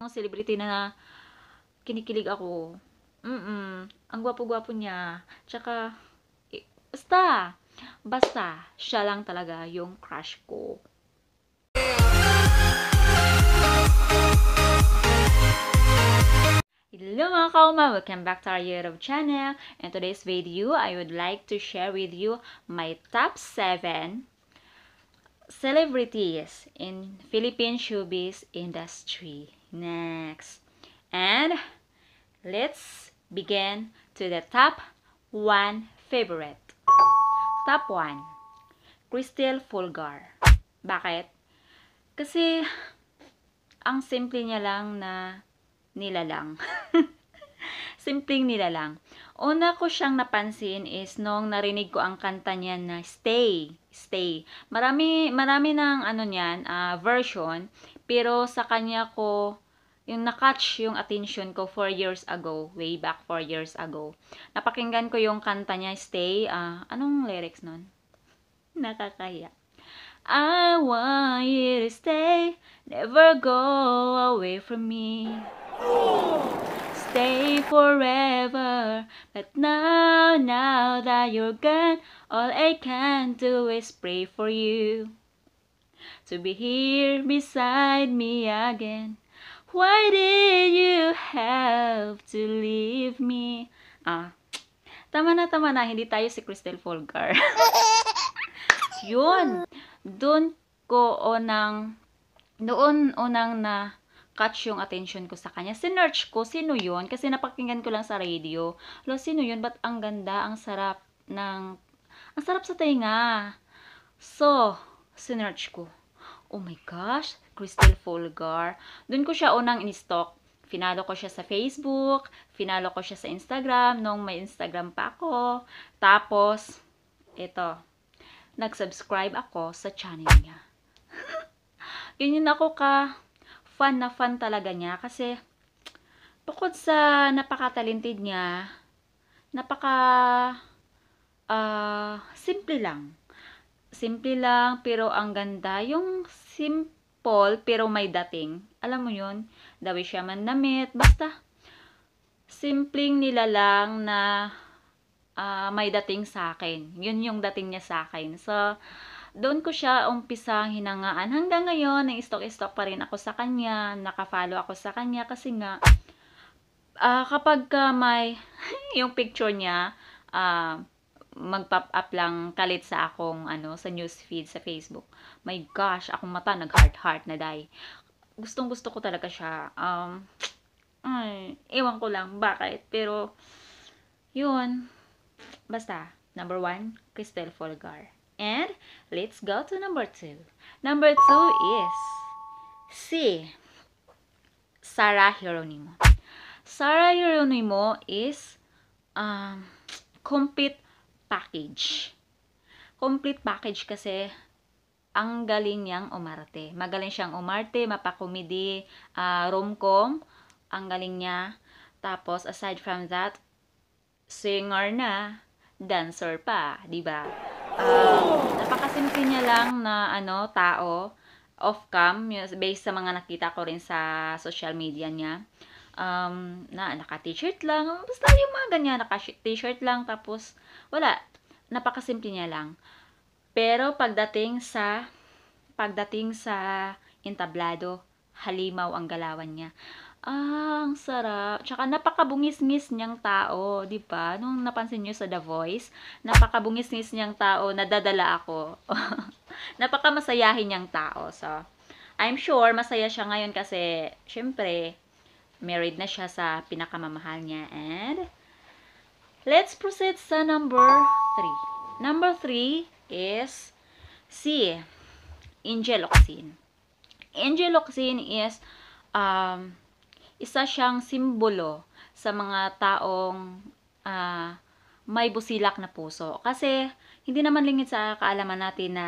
yung celebrity na kinikilig ako. Mm-mm. Ang gwapo-gwapo niya. Tsaka, eh, basta, basta, siya lang talaga yung crush ko. Hello mga kauma! Welcome back to our YouTube channel. In today's video, I would like to share with you my top 7 celebrities in Philippine showbiz industry next and let's begin to the top one favorite top one Crystal Fulgar bakit? kasi ang simple niya lang na nilalang simpleng nilalang una ko siyang napansin is nung narinig ko ang kanta niya na Stay, Stay. Marami, marami ng ano niyan, uh, version, pero sa kanya ko yung na-catch yung attention ko 4 years ago, way back 4 years ago. Napakinggan ko yung kanta niya, Stay, uh, anong lyrics nun? Nakakaya. I want you to stay, never go away from me. Stay forever, but now, now that you're gone, all I can do is pray for you. To be here beside me again. Why did you have to leave me? Ah, tama na, tama na. Hindi tayo si Crystal Folgar. Yun. Doon ko unang, noon unang na catch yung attention ko sa kanya. Sinerch ko, sino yun? Kasi napakinggan ko lang sa radio. Lo, sino yun? Ba't ang ganda, ang sarap ng, ang sarap sa tinga. So, sinerch ko. Oh my gosh, Crystal Fulgar. Doon ko siya unang in-stock. Finalo ko siya sa Facebook, finalo ko siya sa Instagram, nung may Instagram pa ako. Tapos, ito, nag-subscribe ako sa channel niya. Ganyan ako ka fan na fan talaga niya kasi bukod sa napaka-talented niya, napaka uh, simple lang. Simple lang pero ang ganda. Yung simple Paul pero may dating. Alam mo yun? Dawi siya man damit. Basta, simpleng lang na uh, may dating sa akin. Yun yung dating niya sa akin. So, doon ko siya umpisang hinangaan. Hanggang ngayon, nang-stock-stock pa rin ako sa kanya. Nakafollow ako sa kanya kasi nga, uh, kapag uh, may yung picture niya, uh, mag-pop up lang kalit sa akong ano sa news feed sa Facebook. My gosh, akong mata nag heart heart na dai. Gustong gusto ko talaga siya. Um ay, ewan ko lang bakit pero yun. Basta, number one, Cristel Folgar. And let's go to number two. Number two is si Sarah Hieronimo. Sarah Hieronimo is um, compete package. Complete package kasi ang galing niyang umarte. Magaling siyang umarte, mapakomedy, uh, ah, romcom. Ang galing niya. Tapos, aside from that, singer na, dancer pa, di ba? Um, napakasimple niya lang na ano, tao, off-cam, based sa mga nakita ko rin sa social media niya um, na naka-t-shirt lang. Basta yung mga ganyan, naka-t-shirt lang, tapos wala. Napakasimple niya lang. Pero pagdating sa pagdating sa entablado, halimaw ang galawan niya. Ah, ang sarap. Tsaka napakabungis-ngis niyang tao, 'di ba? Nung napansin niyo sa The Voice, napakabungis-ngis niyang tao, na dadala ako. Napakamasayahin niyang tao. So, I'm sure masaya siya ngayon kasi syempre married na siya sa pinakamamahal niya. And, let's proceed sa number 3. Number 3 is C. Angeloxin. Angeloxin is um, isa siyang simbolo sa mga taong uh, may busilak na puso. Kasi, hindi naman lingit sa kaalaman natin na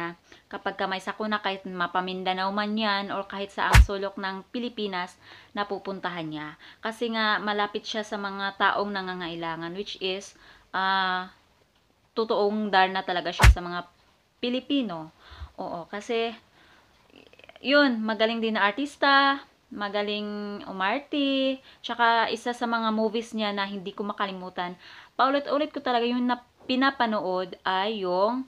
kapag ka may sakuna kahit mapamindanao man yan or kahit sa ang sulok ng Pilipinas napupuntahan niya. Kasi nga malapit siya sa mga taong nangangailangan which is uh, totoong darna talaga siya sa mga Pilipino. Oo, kasi yun, magaling din na artista, magaling umarte, tsaka isa sa mga movies niya na hindi ko makalimutan. Paulit-ulit ko talaga yung nap pinapanood ay yung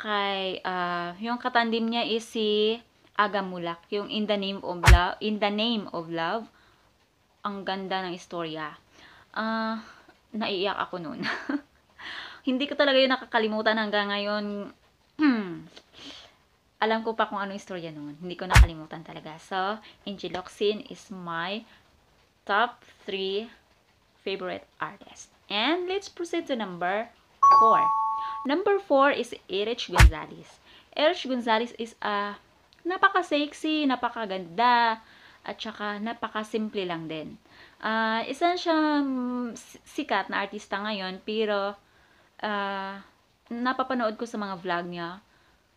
kay uh, yung katandim niya is si Agamulak, yung In the Name of Love, In the Name of Love. Ang ganda ng istorya. Ah, uh, naiiyak ako noon. Hindi ko talaga yun nakakalimutan hanggang ngayon. Alam ko pa kung ano istorya noon. Hindi ko nakalimutan talaga. So, Angeloxin is my top 3 favorite artist. And let's proceed to number 4. Number 4 is Erich Gonzalez. Erich Gonzalez is a napaka-sexy, napakaganda, at saka napaka-simple lang din. Uh, isa siyang sikat na artista ngayon, pero uh, napapanood ko sa mga vlog niya,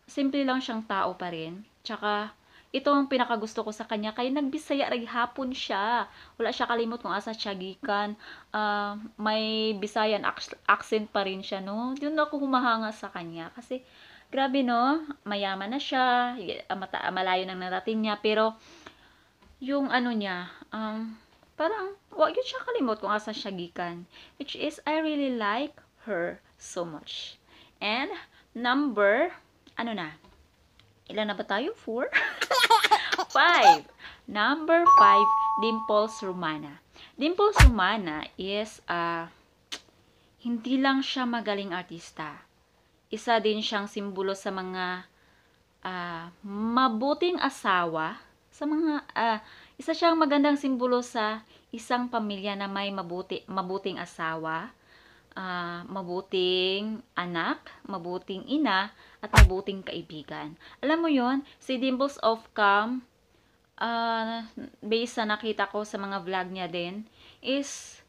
simple lang siyang tao pa rin. Tsaka, ito ang pinakagusto ko sa kanya Kaya nagbisaya ray hapon siya wala siya kalimot kung asa siya gikan uh, may bisayan accent pa rin siya no yun ako humahanga sa kanya kasi grabe no mayaman na siya ah, mata, ah, malayo nang narating niya pero yung ano niya um, parang wag yun siya kalimot kung asa siya gikan which is I really like her so much and number ano na Ilan na ba tayo? Four? five. Number five, Dimples Romana. Dimples Romana is, a ah, hindi lang siya magaling artista. Isa din siyang simbolo sa mga uh, mabuting asawa. Sa mga, uh, isa siyang magandang simbolo sa isang pamilya na may mabuti, mabuting asawa uh, mabuting anak, mabuting ina, at mabuting kaibigan. Alam mo yon si Dimples of Calm, uh, based sa nakita ko sa mga vlog niya din, is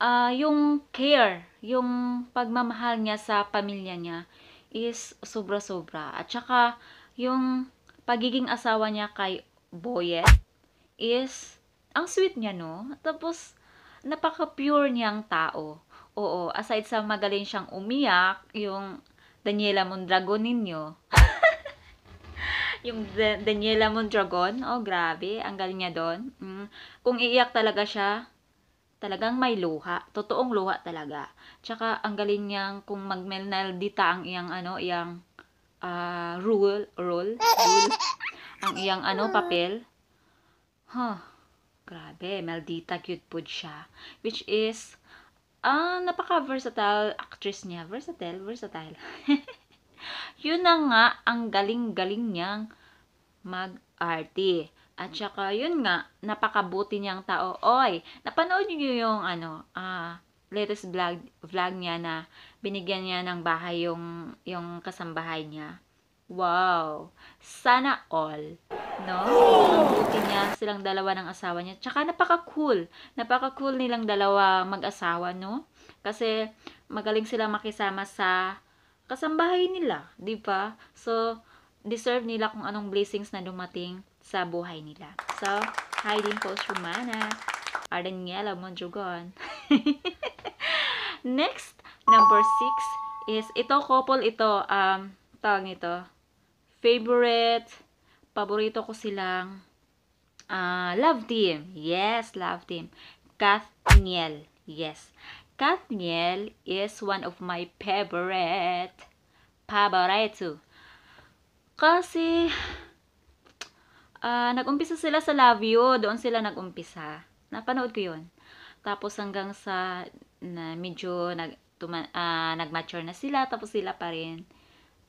uh, yung care, yung pagmamahal niya sa pamilya niya is sobra-sobra. At saka, yung pagiging asawa niya kay Boyet is, ang sweet niya, no? Tapos, napaka-pure niyang tao. Oo, aside sa magaling siyang umiyak, yung Daniela Mondragon ninyo. yung Daniela Mondragon, oh grabe, ang galing niya doon. Mm. Kung iiyak talaga siya, talagang may luha. Totoong luha talaga. Tsaka ang galing niyang kung magmelnaldita ang iyang ano, iyang uh, rule, rule, rule, ang iyang ano, papel. Huh, grabe, meldita cute po siya. Which is, ang uh, napaka-versatile actress niya. Versatile, versatile. yun na nga ang galing-galing niyang mag-arte. At saka, yun nga, napakabuti niyang tao. Oy, napanood niyo yung ano, uh, latest vlog, vlog niya na binigyan niya ng bahay yung, yung kasambahay niya. Wow! Sana all, no? Oh! silang dalawa ng asawa niya. Tsaka napaka-cool. Napaka-cool nilang dalawa mag-asawa, no? Kasi magaling sila makisama sa kasambahay nila, 'di ba? So deserve nila kung anong blessings na dumating sa buhay nila. So, hi din Coach Romana. Arden Niela Monjogon. Next, number 6 is ito couple ito um tawag nito. Favorite paborito ko silang Uh, love team. Yes, love team. Kathniel. Yes. Kathniel is one of my favorite. Favorite. Kasi, uh, nag-umpisa sila sa Love You. Doon sila nag-umpisa. Napanood ko yun. Tapos hanggang sa na medyo nag, tuma, uh, ah, nag-mature na sila. Tapos sila pa rin.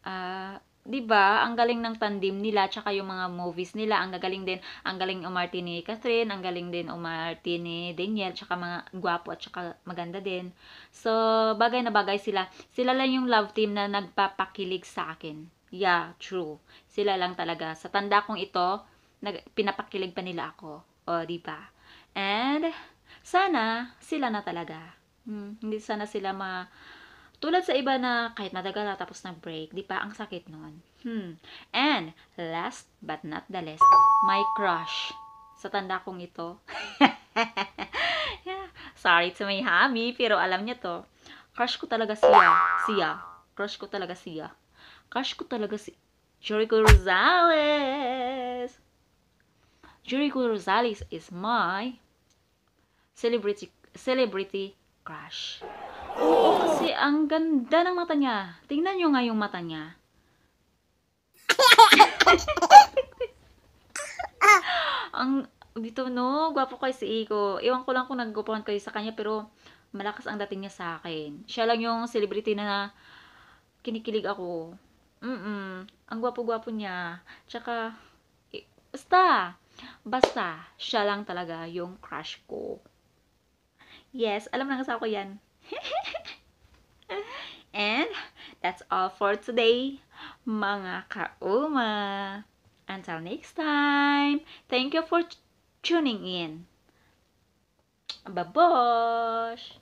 Uh, Diba? Ang galing ng tandem nila tsaka yung mga movies nila. Ang gagaling din, ang galing umarte ni Catherine, ang galing din umarte ni Daniel tsaka mga gwapo at tsaka maganda din. So, bagay na bagay sila. Sila lang yung love team na nagpapakilig sa akin. Yeah, true. Sila lang talaga. Sa tanda kong ito, nag, pinapakilig pa nila ako. O, 'di ba? And sana sila na talaga. Hmm, hindi sana sila ma tulad sa iba na kahit matagal na tapos ng break, di pa ang sakit noon. Hmm. And last but not the least, my crush. Sa tanda kong ito. yeah. Sorry to my hami, pero alam niya to. Crush ko talaga siya. Siya. Crush ko talaga siya. Crush ko talaga si Jericho Rosales. Jericho Rosales is my celebrity celebrity crush. Kasi ang ganda ng mata niya. Tingnan nyo nga yung mata niya. ang dito no, gwapo kay si Iko. Iwan ko lang kung naggupuhan kayo sa kanya pero malakas ang dating niya sa akin. Siya lang yung celebrity na kinikilig ako. Mm-mm. Ang gwapo-gwapo niya. Tsaka, eh, basta, basta, siya lang talaga yung crush ko. Yes, alam ng asawa ko yan. And that's all for today, mga kauma. Until next time, thank you for tuning in. Babosh!